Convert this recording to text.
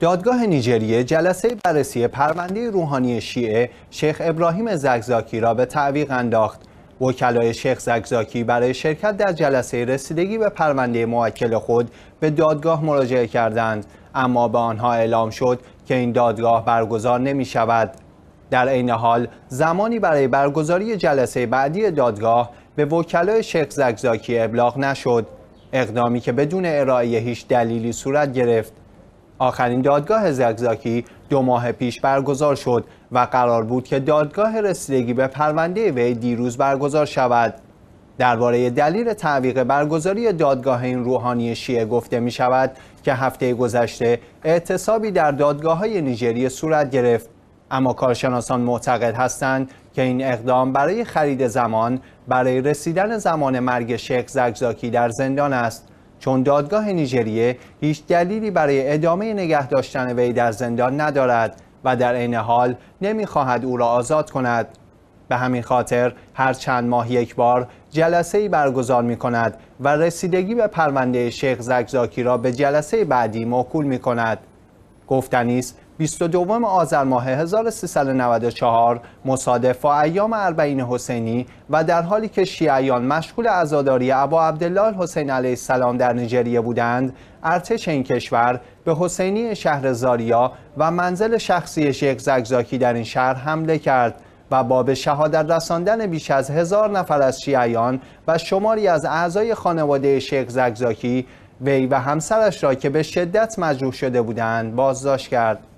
دادگاه نیجریه جلسه بررسی پرونده روحانی شیعه شیخ ابراهیم زگزاکی را به تعویق انداخت. وکلای شیخ زگزاکی برای شرکت در جلسه رسیدگی به پرونده موکل خود به دادگاه مراجعه کردند اما به آنها اعلام شد که این دادگاه برگزار نمی شود. در عین حال زمانی برای برگزاری جلسه بعدی دادگاه به وکلای شیخ زگزاکی ابلاغ نشد اقدامی که بدون ارائه هیچ دلیلی صورت گرفت آخرین دادگاه زگزاکی دو ماه پیش برگزار شد و قرار بود که دادگاه رسیدگی به پرونده وی دیروز برگزار شود. درباره دلیل تعویق برگزاری دادگاه این روحانی شیعه گفته می شود که هفته گذشته اعتصابی در دادگاه های نیجریه صورت گرفت اما کارشناسان معتقد هستند که این اقدام برای خرید زمان برای رسیدن زمان مرگ شیخ زگزاکی در زندان است چون دادگاه نیجریه هیچ دلیلی برای ادامه نگه داشتن وی در زندان ندارد و در عین حال نمیخواهد او را آزاد کند به همین خاطر هر چند ماه یک بار جلسه ای برگزار می کند و رسیدگی به پرونده شیخ زکزاکی را به جلسه بعدی موکول می کند گفتنیست 22 آذر ماه 1394 مصادف با ایام اربعین حسینی و در حالی که شیعیان مشغول عزاداری ابا عبدالله حسین علیه السلام در نیجریه بودند ارتش این کشور به حسینی شهر زاریا و منزل شخصی شیخ زگزاکی در این شهر حمله کرد و با به شهادت رساندن بیش از هزار نفر از شیعیان و شماری از اعضای خانواده شیخ زگزاکی وی و همسرش را که به شدت مجروح شده بودند بازداشت کرد